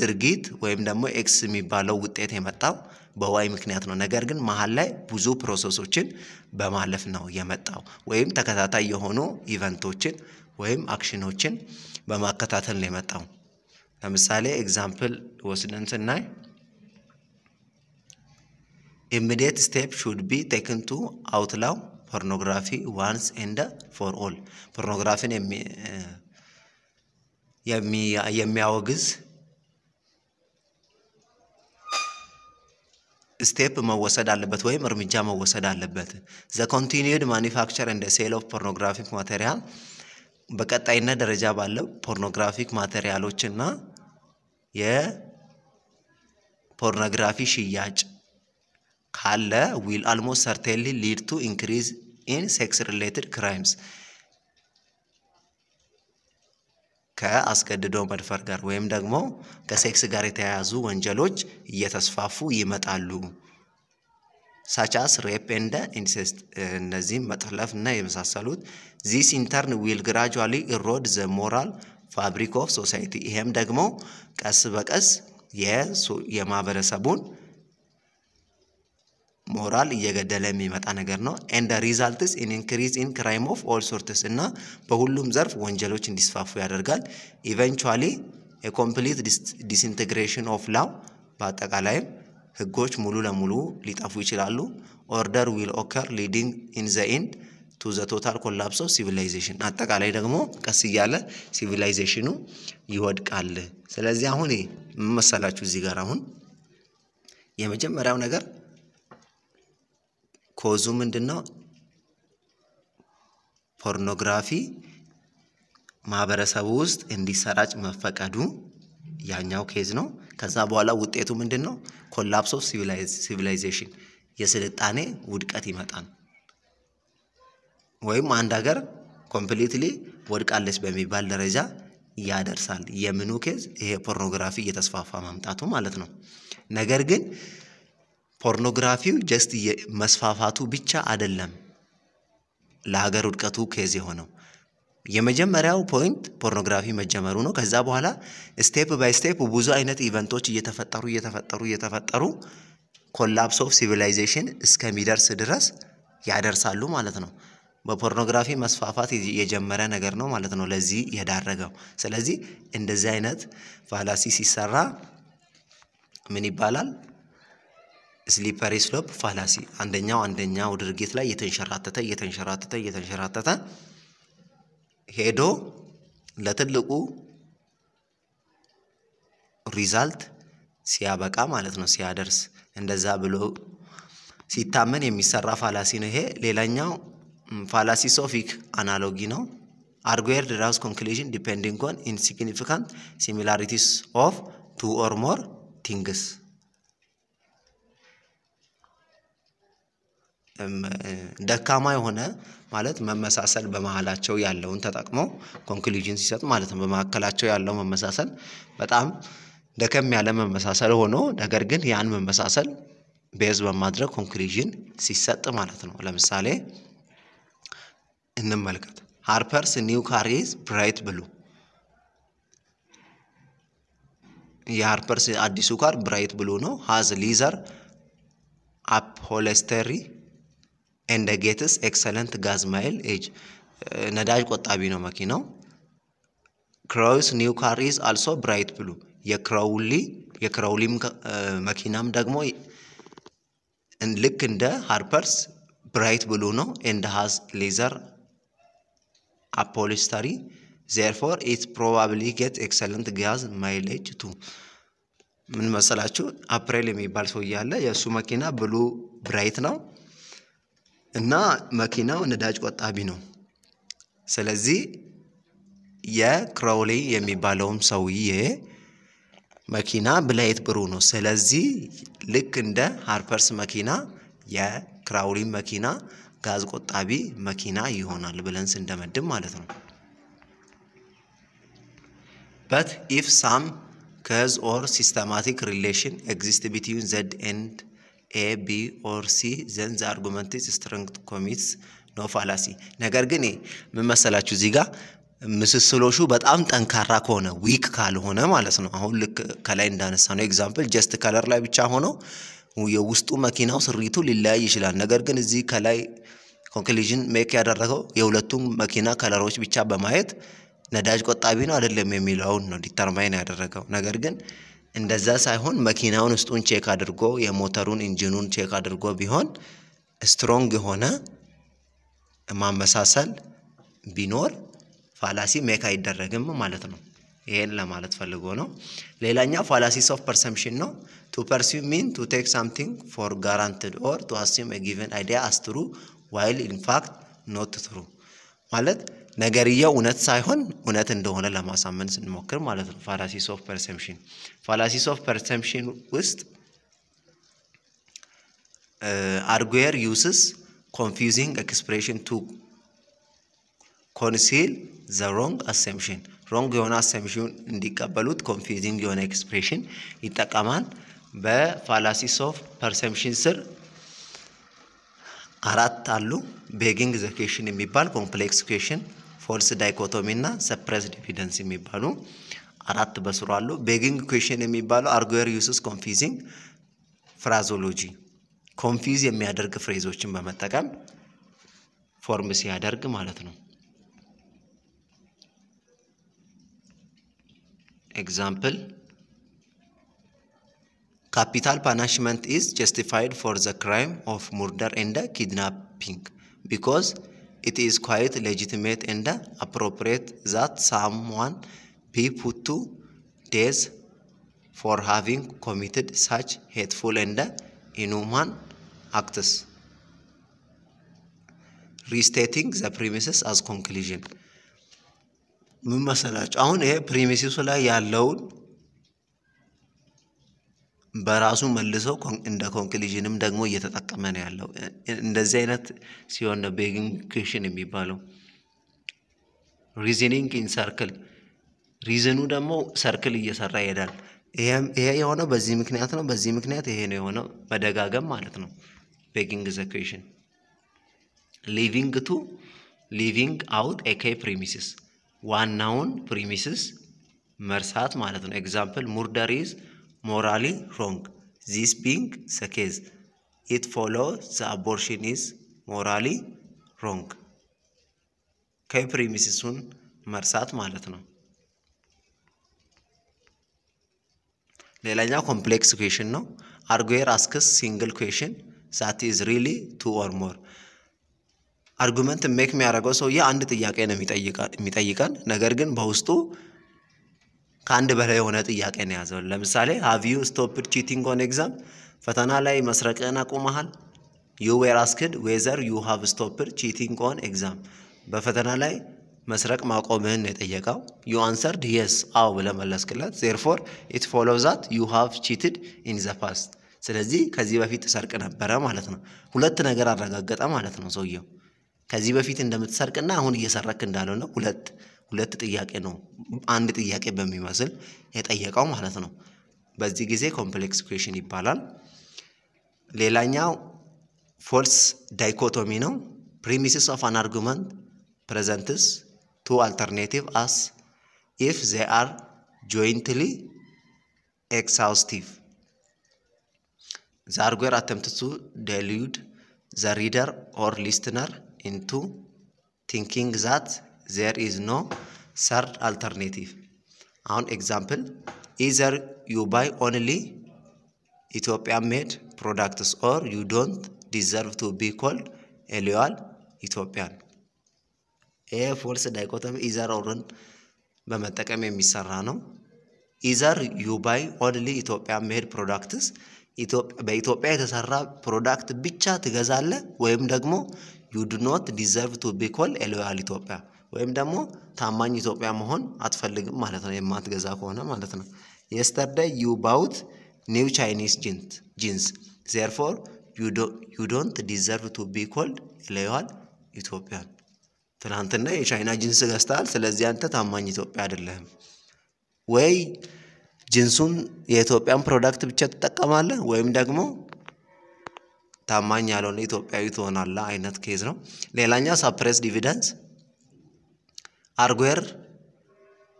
ድርጊት ወይም ደግሞ ኤክስ የሚባለው ውጤት የመጣው በዋይ ምክንያት ነው። ነገር ግን መሀል ላይ ብዙ ፕሮሰሶችን በማለፍ ነው የመጣው ወይም ተከታታይ የሆኑ ኢቨንቶችን ወይም አክሽኖችን በማከታተል ነው የመጣው። ለምሳሌ ኤግዛምፕል ወስደን ስናይ ኢሚዲየት ስቴፕ ሹድ ቢ ቴክን ቱ አውትላው ፖርኖግራፊ ዋንስ ኤንድ ፎር ኦል ፖርኖግራፊን የሚያወግዝ ስቴፕ መወሰድ አለበት ወይም እርምጃ መወሰድ አለበት። ዘ ኮንቲኒድ ማኒፋክቸር እንደ ሴል ኦፍ ፖርኖግራፊክ ማቴሪያል በቀጣይነት ደረጃ ባለው ፖርኖግራፊክ ማቴሪያሎችና የፖርኖግራፊ ሽያጭ ካለ ዊል አልሞስት ሰርቴንሊ ሊድ ቱ ኢንክሪዝ ኢን ሴክስ ሪሌትድ ክራይምስ ከአስገድዶ መድፈር ጋር ወይም ደግሞ ከሴክስ ጋር የተያያዙ ወንጀሎች እየተስፋፉ ይመጣሉ። ሳቻስ ሬፕ ኤንድ ኢንሴስት እነዚህም መጥለፍ እና የመሳሰሉት ዚስ ኢንተርን ዊል ግራጁዋሊ ኢሮድ ዘ ሞራል ፋብሪክ ኦፍ ሶሳይቲ። ይሄም ደግሞ ቀስ በቀስ የማህበረሰቡን ሞራል እየገደለ የሚመጣ ነገር ነው። ኤንድ ሪዛልትስ ኢን ኢንክሪዝ ኢን ክራይም ኦፍ ኦል ሶርትስ እና በሁሉም ዘርፍ ወንጀሎች እንዲስፋፉ ያደርጋል። ኢቨንቹዋሊ የኮምፕሊት ዲስኢንቴግሬሽን ኦፍ ላው በአጠቃላይም ህጎች ሙሉ ለሙሉ ሊጠፉ ይችላሉ። ኦርደር ዊል ኦከር ሊዲንግ ኢን ዘ ኢንድ ቱ ዘ ቶታል ኮላፕስ ኦፍ ሲቪላይዜሽን አጠቃላይ ደግሞ ቀስ እያለ ሲቪላይዜሽኑ ይወድቃል። ስለዚህ አሁን መሰላችሁ እዚህ ጋር አሁን የመጀመሪያው ነገር ኮዙ ምንድን ነው? ፖርኖግራፊ ማህበረሰቡ ውስጥ እንዲሰራጭ መፈቀዱ ያኛው ኬዝ ነው። ከዛ በኋላ ውጤቱ ምንድን ነው? ኮላፕስ ኦፍ ሲቪላይዜሽን የስልጣኔ ውድቀት ይመጣል። ወይም አንድ ሀገር ኮምፕሊትሊ ወድቃለች በሚባል ደረጃ ያደርሳል። የምኑ ኬዝ ይሄ ፖርኖግራፊ እየተስፋፋ መምጣቱ ማለት ነው። ነገር ግን ፖርኖግራፊው ጀስት መስፋፋቱ ብቻ አይደለም ለሀገር ውድቀቱ ኬዝ የሆነው። የመጀመሪያው ፖይንት ፖርኖግራፊ መጀመሩ ነው። ከዛ በኋላ ስቴፕ ባይ ስቴፕ ብዙ አይነት ኢቨንቶች እየተፈጠሩ እየተፈጠሩ እየተፈጠሩ ኮላፕስ ኦፍ ሲቪላይዜሽን እስከሚደርስ ድረስ ያደርሳሉ ማለት ነው። በፖርኖግራፊ መስፋፋት የጀመረ ነገር ነው ማለት ነው ለዚህ የዳረገው። ስለዚህ እንደዚህ አይነት ፋላሲ ሲሰራ ምን ይባላል? ስሊፐሪ ስሎፕ ፋላሲ አንደኛው አንደኛው ድርጊት ላይ እየተንሸራተተ እየተንሸራተተ እየተንሸራተተ ሄዶ ለትልቁ ሪዛልት ሲያበቃ ማለት ነው ሲያደርስ እንደዛ ብሎ ሲታመን የሚሰራ ፋላሲ ነው። ይሄ ሌላኛው ፋላሲ ሶፊክ አናሎጊ ነው። አርጉዌር ድራውስ ኮንክሉዥን ዲፔንዲንግ ኦን ኢንሲግኒፊካንት ሲሚላሪቲስ ኦፍ ቱ ኦር ሞር ቲንግስ ደካማ የሆነ ማለት መመሳሰል በመሃላቸው ያለውን ተጠቅመው ኮንክሉዥን ሲሰጥ ማለት ነው። በመካከላቸው ያለው መመሳሰል በጣም ደከም ያለ መመሳሰል ሆኖ ነገር ግን ያን መመሳሰል ቤዝ በማድረግ ኮንክሉዥን ሲሰጥ ማለት ነው። ለምሳሌ እንመልከት። ሃርፐርስ ኒው ካሪዝ ብራይት ብሉ። የሃርፐርስ አዲሱ ካር ብራይት ብሉ ነው። ሃዝ ሊዘር አፕሆለስተሪ ኤንድ ጌትስ ኤክሰለንት ጋዝ ማይል ኤጅ። ነዳጅ ቆጣቢ ነው መኪናው። ክራውስ ኒው ካር ኢዝ አልሶ ብራይት ብሉ። የክራውሊ የክራውሊም መኪናም ደግሞ ልክ እንደ ሃርፐርስ ብራይት ብሉ ነው። ኤንድ ሃዝ ሌዘር አፖሊስተሪ ዜርፎር ኢት ፕሮባብሊ ጌት ኤክሰለንት ጋዝ ማይሌጅ ቱ። ምን መሰላችሁ? አፕሬል የሚባል ሰው እያለ የእሱ መኪና ብሉ ብራይት ነው። እና መኪናው ነዳጅ ቆጣቢ ነው። ስለዚህ የክራውሊ የሚባለውም ሰውዬ መኪና ብላይት ብሩ ነው። ስለዚህ ልክ እንደ ሃርፐርስ መኪና የክራውሊ መኪና ጋዝ ቆጣቢ መኪና ይሆናል ብለን ስንደመድም ማለት ነው። በት ኢፍ ሳም ከዝ ኦር ሲስተማቲክ ሪሌሽን ኤግዚስት ቢትዊን ዘድ ኤንድ ኤ ቢ ኦር ሲ ዘንዝ አርጉመንትስ ስትረንግት ኮሚትስ ኖ ፋላሲ። ነገር ግን ምን መሰላችሁ እዚህ ጋር ምስስሎሹ በጣም ጠንካራ ከሆነ ዊክ ካልሆነ ማለት ነው። አሁን ልክ ከላይ እንዳነሳ ነው ኤግዛምፕል ጀስት ከለር ላይ ብቻ ሆኖ የውስጡ መኪናው ስሪቱ ሊለያይ ይችላል። ነገር ግን እዚህ ከላይ ኮንክሉዥን ሜክ ያደረገው የሁለቱም መኪና ከለሮች ብቻ በማየት ነዳጅ ቆጣቢ ነው አይደለም የሚለውን ነው ዲተርማይን ያደረገው ነገር ግን እንደዛ ሳይሆን መኪናውን ውስጡን ቼክ አድርጎ የሞተሩን ኢንጂኑን ቼክ አድርጎ ቢሆን ስትሮንግ የሆነ ማመሳሰል ቢኖር ፋላሲ ሜክ አይደረግም ማለት ነው። ይሄን ለማለት ፈልጎ ነው። ሌላኛው ፋላሲስ ኦፍ ፐርሰምሽን ነው። ቱ ፐርሲው ሚን ቱ ቴክ ሳምቲንግ ፎር ጋራንትድ ኦር ቱ አሲም ጊቨን አይዲያ አስትሩ ዋይል ኢንፋክት ኖት ትሩ ማለት ነገርየው እውነት ሳይሆን እውነት እንደሆነ ለማሳመን ስንሞክር ማለት ነው። ፋላሲስ ኦፍ ፐርሰምሽን ፋላሲስ ኦፍ ፐርሰምሽን ውስጥ አርጉየር ዩስስ ኮንፊውዚንግ ኤክስፕሬሽን ቱ ኮንሲል ዘ ሮንግ አሰምሽን ሮንግ የሆነ አሰምሽን እንዲቀበሉት ኮንፊውዚንግ የሆነ ኤክስፕሬሽን ይጠቀማል። በፋላሲስ ኦፍ ፐርሰምሽን ስር አራት አሉ። ቤጊንግ ዘ ኩዌሽን የሚባል ኮምፕሌክስ ኬሽን ፎልስ ዳይኮቶሚ እና ሰፕረስ ኤቪደንስ የሚባሉ አራት በስሩ አሉ። ቤጊንግ ኩዌሽን የሚባለው አርጎር ዩስስ ኮንፊዚንግ ፍራዞሎጂ ኮንፊዝ የሚያደርግ ፍሬዞችን በመጠቀም ፎርም ሲያደርግ ማለት ነው። ኤግዛምፕል ካፒታል ፓናሽመንት ኢዝ ጀስቲፋይድ ፎር ዘ ክራይም ኦፍ ሙርደር ኤንድ ኪድናፒንግ ቢኮዝ it is quite legitimate and appropriate that someone be put to death for having committed such hateful and inhuman acts. Restating the premises as conclusion ምን መሰላችሁ አሁን በራሱ መልሰው እንደ ኮንክሊዥንም ደግሞ እየተጠቀመ ነው ያለው። እንደዚህ አይነት ሲሆን ነው ቤጊንግ ኩዌሽን የሚባለው። ሪዝኒንግ ኢን ሰርክል፣ ሪዝኑ ደግሞ ሰርክል እየሰራ ይሄዳል። ይሄ የሆነው በዚህ ምክንያት ነው፣ በዚህ ምክንያት ይሄ ነው የሆነው፣ መደጋገም ማለት ነው። ቤጊንግ ዘ ኩዌሽን ሊቪንግ ቱ ሊቪንግ አውት ኤኬ ፕሪሚስስ፣ ዋናውን ፕሪሚስስ መርሳት ማለት ነው። ኤግዛምፕል ሙርደር ኢዝ morally wrong. This being the case, it follows the abortion is morally wrong። ከፕሪሚሲሱን መርሳት ማለት ነው። ሌላኛው ኮምፕሌክስ ኩዌሽን ነው። አርጉዌር አስክስ ሲንግል ኩዌሽን ዛት ኢዝ ሪሊ ቱ ኦር ሞር አርጉመንት ሜክ የሚያደርገው ሰውዬ አንድ ጥያቄ ነው የሚጠይቀን፣ ነገር ግን በውስጡ ከአንድ በላይ የሆነ ጥያቄ ነው የያዘው። ለምሳሌ ሃቭ ዩ ስቶፕድ ቺቲንግ ኦን ኤግዛም፣ ፈተና ላይ መስረቅህን አቁመሃል። ዩ ዌር አስክድ ዌዘር ዩ ሃቭ ስቶፕድ ቺቲንግ ኦን ኤግዛም፣ በፈተና ላይ መስረቅ ማቆምህን ነው የጠየቀው። ዩ አንሰርድ የስ አው ብለህ መለስክለት። ዜርፎር ኢት ፎሎ ዛት ዩ ሃቭ ቺትድ ኢን ዘ ፓስት። ስለዚህ ከዚህ በፊት ሰርቅ ነበረ ማለት ነው። ሁለት ነገር አረጋገጠ ማለት ነው ሰውየው ከዚህ በፊት እንደምትሰርቅና አሁን እየሰረክ እንዳለው ሁለት ሁለት ጥያቄ ነው አንድ ጥያቄ በሚመስል የጠየቀው ማለት ነው። በዚህ ጊዜ ኮምፕሌክስ ኩዌሽን ይባላል። ሌላኛው ፎልስ ዳይኮቶሚ ነው። ፕሪሚስስ ኦፍ አን አርጉመንት ፕሬዘንትስ ቱ አልተርኔቲቭ አስ ኢፍ ዘ አር ጆይንትሊ ኤግዛውስቲቭ ዛርጎር አተምትቱ አተምፕት ዘ ሪደር ኦር ሊስትነር ኢንቱ ቲንኪንግ ዛት ዜር ኢዝ ኖ ሰርድ አልተርኔቲቭ። አሁን ኤግዛምፕል ኢዘር ዩ ባይ ኦንሊ ኢትዮጵያ ሜድ ፕሮዳክትስ ኦር ዩ ዶንት ዲዘርቭ ቱ ቢ ኮልድ ኤሊዋል ኢትዮጵያን። ይሄ ፎልስ ዳይኮቶሚ ኢዘር ኦርን በመጠቀም የሚሰራ ነው። ኢዘር ዩ ባይ ኦንሊ ኢትዮጵያ ሜድ ፕሮዳክትስ በኢትዮጵያ የተሰራ ፕሮዳክት ብቻ ትገዛለህ ወይም ደግሞ ዩ ዱ ኖት ዲዘርቭ ቱ ቢ ኮልድ ኤሎያል ኢትዮጵያ ወይም ደግሞ ታማኝ ኢትዮጵያ መሆን አትፈልግም ማለት ነው፣ የማትገዛ ከሆነ ማለት ነው። የስተርዳይ ዩ ባውት ኒው ቻይኒስ ጂንስ ዜርፎር ዩ ዶንት ዲዘርቭ ቱ ቢ ኮልድ ይለየዋል ኢትዮጵያን። ትናንትና የቻይና ጂንስ ገዝተሃል፣ ስለዚህ አንተ ታማኝ ኢትዮጵያ አይደለህም። ወይ ጂንሱን የኢትዮጵያን ፕሮዳክት ብቻ ትጠቀማለህ ወይም ደግሞ ታማኝ ያልሆነ ኢትዮጵያዊ ትሆናለህ አይነት ኬዝ ነው። ሌላኛው ሳፕሬስ ዲቪደንስ Hardware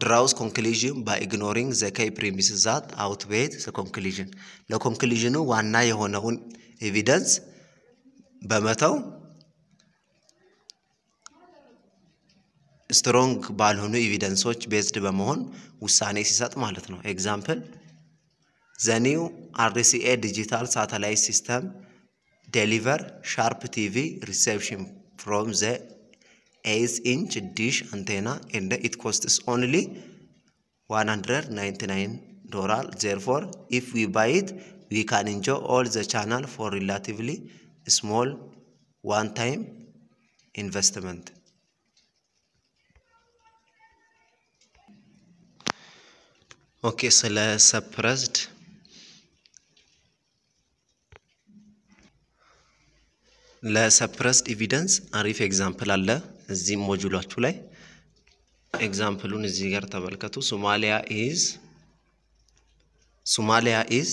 draws conclusion ባይ ignoring the key premises that outweigh the conclusion። ለኮንክሉዥኑ ዋና የሆነውን ኤቪደንስ በመተው ስትሮንግ ባልሆኑ ኤቪደንሶች ቤዝድ በመሆን ውሳኔ ሲሰጥ ማለት ነው። ኤግዛምፕል ዘ ኒው አርሲኤ ዲጂታል ሳተላይት ሲስተም ዴሊቨር ሻርፕ ቲቪ ሪሴፕሽን ፍሮም ዘ 8 inch dish antenna and it costs only 199 dollars therefore if we buy it we can enjoy all the channel for relatively small one time investment okay ስለ suppressed evidence ኤቪደንስ if example allah እዚህ ሞጁላችሁ ላይ ኤግዛምፕሉን እዚህ ጋር ተመልከቱ። ሶማሊያ ኢዝ ሶማሊያ ኢዝ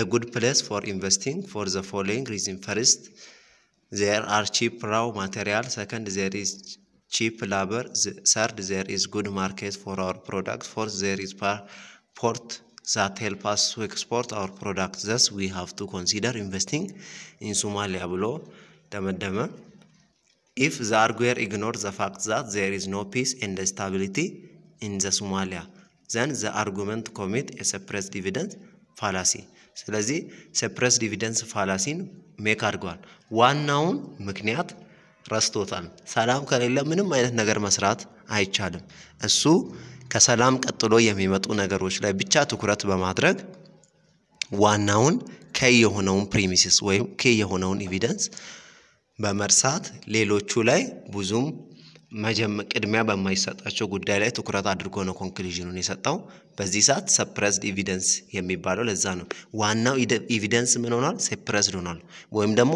ኤ ጉድ ፕሌስ ፎር ኢንቨስቲንግ ፎር ዘ ፎሎዊንግ ሪዝን ፈርስት ዜር አር ቺፕ ራው ማቴሪያል ሰከንድ ዜር ኢዝ ቺፕ ላበር ሰርድ ዜር ኢዝ ጉድ ማርኬት ፎር አወር ፕሮዳክት ፎርት ዜር ኢዝ ፖርት ዛት ሄልፕ አስ ቱ ኤክስፖርት አወር ፕሮዳክት ዘስ ዊ ሃቭ ቱ ኮንሲደር ኢንቨስቲንግ ኢን ሶማሊያ ብሎ ደመደመ። if the arguer ignores the fact that there is no peace and stability in the Somalia, then the argument commit a suppressed dividend fallacy. ስለዚህ ሰፕረስ ዲቪደንስ ፋላሲን ሜክ አድርገዋል። ዋናውን ምክንያት ረስቶታል። ሰላም ከሌለ ምንም አይነት ነገር መስራት አይቻልም። እሱ ከሰላም ቀጥሎ የሚመጡ ነገሮች ላይ ብቻ ትኩረት በማድረግ ዋናውን ከይ የሆነውን ፕሪሚሲስ ወይም ከይ የሆነውን ኤቪደንስ በመርሳት ሌሎቹ ላይ ብዙም ቅድሚያ በማይሰጣቸው ጉዳይ ላይ ትኩረት አድርጎ ነው ኮንክሉዥኑን የሰጠው። በዚህ ሰዓት ሰፕረስድ ኤቪደንስ የሚባለው ለዛ ነው። ዋናው ኢቪደንስ ምን ሆኗል? ሰፕረስድ ሆኗል። ወይም ደግሞ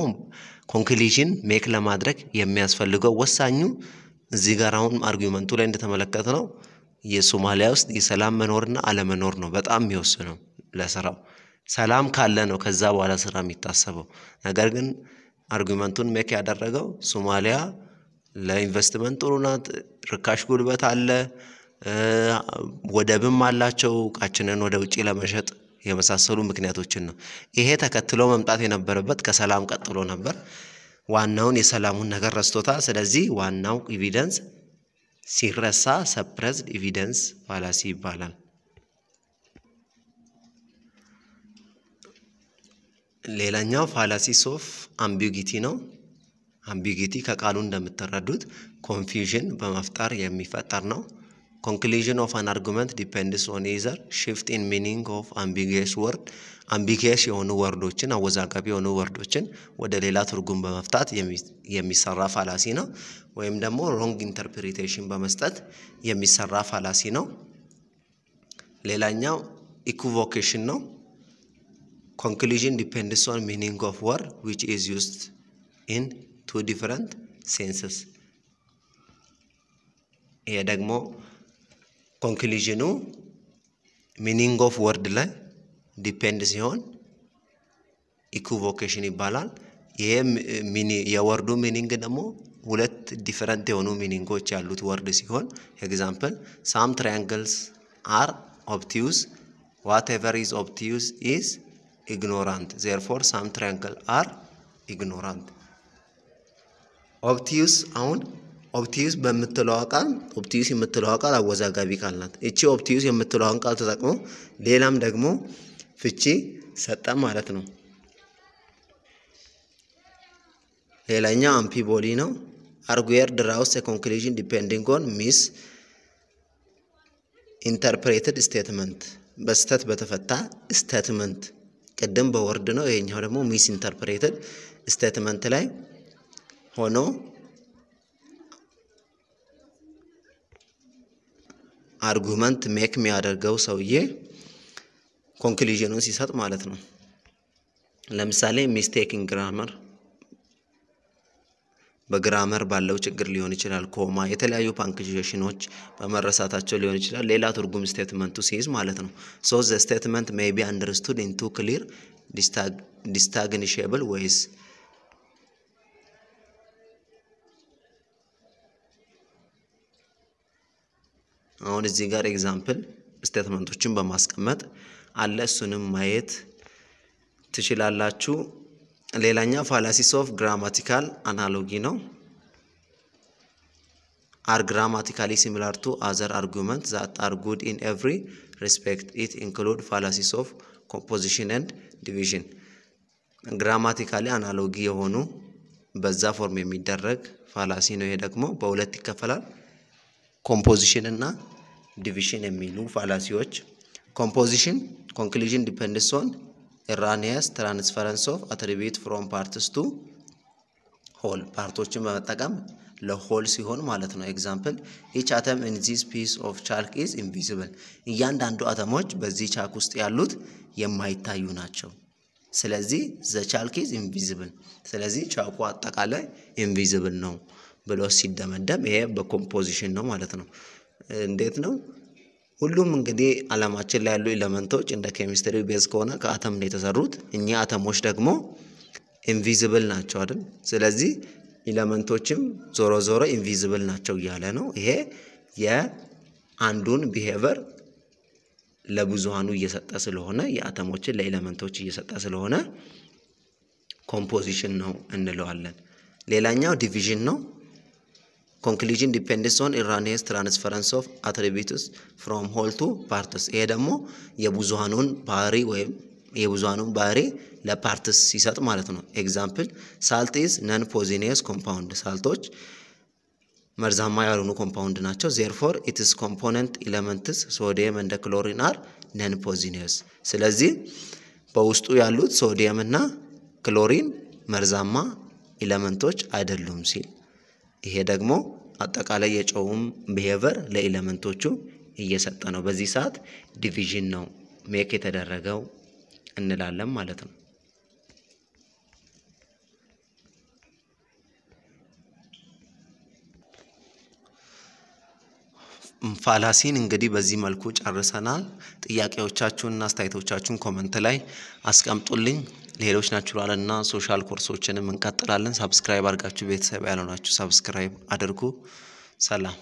ኮንክሉዥን ሜክ ለማድረግ የሚያስፈልገው ወሳኙ እዚህ ጋር አሁን አርጊመንቱ ላይ እንደተመለከት ነው የሶማሊያ ውስጥ የሰላም መኖርና አለመኖር ነው በጣም የሚወስነው ለስራው። ሰላም ካለ ነው ከዛ በኋላ ስራ የሚታሰበው ነገር ግን አርጊመንቱን ሜክ ያደረገው ሶማሊያ ለኢንቨስትመንት ጥሩ ናት፣ ርካሽ ጉልበት አለ፣ ወደብም አላቸው፣ እቃችንን ወደ ውጭ ለመሸጥ የመሳሰሉ ምክንያቶችን ነው። ይሄ ተከትሎ መምጣት የነበረበት ከሰላም ቀጥሎ ነበር። ዋናውን የሰላሙን ነገር ረስቶታል። ስለዚህ ዋናው ኢቪደንስ ሲረሳ ሰፕረዝድ ኢቪደንስ ፋላሲ ይባላል። ሌላኛው ፋላሲስ ኦፍ አምቢጊቲ ነው። አምቢጊቲ ከቃሉ እንደምትረዱት ኮንፊውዥን በመፍጠር የሚፈጠር ነው። ኮንክሉዥን ኦፍ አን አርጉመንት ዲፔንድስ ኦን ኢዘር ሽፍት ኢን ሚኒንግ ኦፍ አምቢጊየስ ወርድ አምቢጊየስ የሆኑ ወርዶችን አወዛጋቢ የሆኑ ወርዶችን ወደ ሌላ ትርጉም በመፍታት የሚሰራ ፋላሲ ነው። ወይም ደግሞ ሮንግ ኢንተርፕሪቴሽን በመስጠት የሚሰራ ፋላሲ ነው። ሌላኛው ኢኩቮኬሽን ነው። conclusion depends on meaning of word which is used in two different senses ይሄ ደግሞ ኮንክሉዥኑ ሚኒንግ ኦፍ ወርድ ላይ ዲፔንድ ሲሆን ኢኩቮኬሽን ይባላል። ይሄ የወርዱ ሚኒንግ ደግሞ ሁለት ዲፈረንት የሆኑ ሚኒንጎች ያሉት ወርድ ሲሆን ኤግዛምፕል ሳም ትሪያንግልስ አር ኦብቲዩስ ዋት ኤቨር ኢዝ ኦብቲዩስ ኢዝ ኢግኖራንት Therefore, ሳም triangle አር ኢግኖራንት ኦብቲዩስ አሁን ኦብቲዩስ በምትለዋ ቃል ኦብቲዩስ የምትለዋ ቃል አወዛጋቢ ቃል ናት። እቺ ኦፕቲዩስ የምትለዋን ቃል ተጠቅሞ ሌላም ደግሞ ፍቺ ሰጠ ማለት ነው። ሌላኛው አምፒቦሊ ነው። አርጉየር ድራውስ ኮንክሉዥን ዲፔንዲንግ ኦን ሚስ ኢንተርፕሬትድ ስቴትመንት በስተት በተፈታ ስቴትመንት ቅድም በወርድ ነው፣ ይሄኛው ደግሞ ሚስ ኢንተርፕሬትድ ስቴትመንት ላይ ሆኖ አርጉመንት ሜክ የሚያደርገው ሰውዬ ኮንክሉዥኑን ሲሰጥ ማለት ነው። ለምሳሌ ሚስቴኪንግ ግራመር በግራመር ባለው ችግር ሊሆን ይችላል። ኮማ፣ የተለያዩ ፓንክሽኖች በመረሳታቸው ሊሆን ይችላል። ሌላ ትርጉም ስቴትመንቱ ሲይዝ ማለት ነው። ሶ ዘ ስቴትመንት ሜይ ቢ አንደርስቱድ ኢንቱ ክሊር ዲስታግኒሼብል ወይስ አሁን እዚህ ጋር ኤግዛምፕል ስቴትመንቶችን በማስቀመጥ አለ እሱንም ማየት ትችላላችሁ። ሌላኛው ፋላሲስ ኦፍ ግራማቲካል አናሎጊ ነው። አር ግራማቲካሊ ሲሚላር ቱ አዘር አርጉመንት ዛት አር ጉድ ኢን ኤቭሪ ሪስፔክት ኢት ኢንክሉድ ፋላሲስ ኦፍ ኮምፖዚሽን ኤንድ ዲቪዥን። ግራማቲካሊ አናሎጊ የሆኑ በዛ ፎርም የሚደረግ ፋላሲ ነው። ይሄ ደግሞ በሁለት ይከፈላል፣ ኮምፖዚሽን እና ዲቪዥን የሚሉ ፋላሲዎች። ኮምፖዚሽን ኮንክሉዥን ዲፐንድስ ሲሆን ኤራኒየስ ትራንስፈረንስ ኦፍ አትሪቢዩት ፍሮም ፓርትስ ቱ ሆል ፓርቶችን በመጠቀም ለሆል ሲሆን ማለት ነው። ኤግዛምፕል ኢች አተም ኢን ዚስ ፒስ ኦፍ ቻልክ ኢዝ ኢንቪዚብል። እያንዳንዱ አተሞች በዚህ ቻክ ውስጥ ያሉት የማይታዩ ናቸው። ስለዚህ ዘ ቻልክ ኢዝ ኢንቪዚብል። ስለዚህ ቻኩ አጠቃላይ ኢንቪዚብል ነው ብሎ ሲደመደም ይሄ በኮምፖዚሽን ነው ማለት ነው። እንዴት ነው? ሁሉም እንግዲህ ዓለማችን ላይ ያሉ ኤሌመንቶች እንደ ኬሚስትሪ ቤዝ ከሆነ ከአተም ነው የተሰሩት። እኛ አተሞች ደግሞ ኢንቪዚብል ናቸው አይደል? ስለዚህ ኤለመንቶችም ዞሮ ዞሮ ኢንቪዚብል ናቸው እያለ ነው። ይሄ የአንዱን ቢሄቨር ለብዙሃኑ እየሰጠ ስለሆነ የአተሞችን ለኤለመንቶች እየሰጠ ስለሆነ ኮምፖዚሽን ነው እንለዋለን። ሌላኛው ዲቪዥን ነው። ኮንክሉዥን ዲፔንድስ ኦን ኢራኔስ ትራንስፈረንስ ኦፍ አትሪቢዩትስ ፍሮም ሆል ቱ ፓርትስ። ይሄ ደግሞ የብዙሃኑን ባህሪ ወይም የብዙሃኑን ባህሪ ለፓርትስ ሲሰጥ ማለት ነው። ኤግዛምፕል ሳልት ኢዝ ነን ፖዚኒየስ ኮምፓውንድ፣ ሳልቶች መርዛማ ያልሆኑ ኮምፓውንድ ናቸው። ዜርፎር ኢትስ ኮምፖነንት ኤሌመንትስ ሶዲየም እንደ ክሎሪን አር ነን ፖዚኒየስ። ስለዚህ በውስጡ ያሉት ሶዲየም እና ክሎሪን መርዛማ ኤለመንቶች አይደሉም ሲል ይሄ ደግሞ አጠቃላይ የጨውም ብሄቨር ለኤሌመንቶቹ እየሰጠ ነው። በዚህ ሰዓት ዲቪዥን ነው ሜክ የተደረገው እንላለን ማለት ነው። ፋላሲን እንግዲህ በዚህ መልኩ ጨርሰናል። ጥያቄዎቻችሁንና አስተያየቶቻችሁን ኮመንት ላይ አስቀምጡልኝ። ሌሎች ናቹራል እና ሶሻል ኮርሶችንም እንቀጥላለን። ሳብስክራይብ አድርጋችሁ ቤተሰብ ያልሆናችሁ ሳብስክራይብ አድርጉ። ሰላም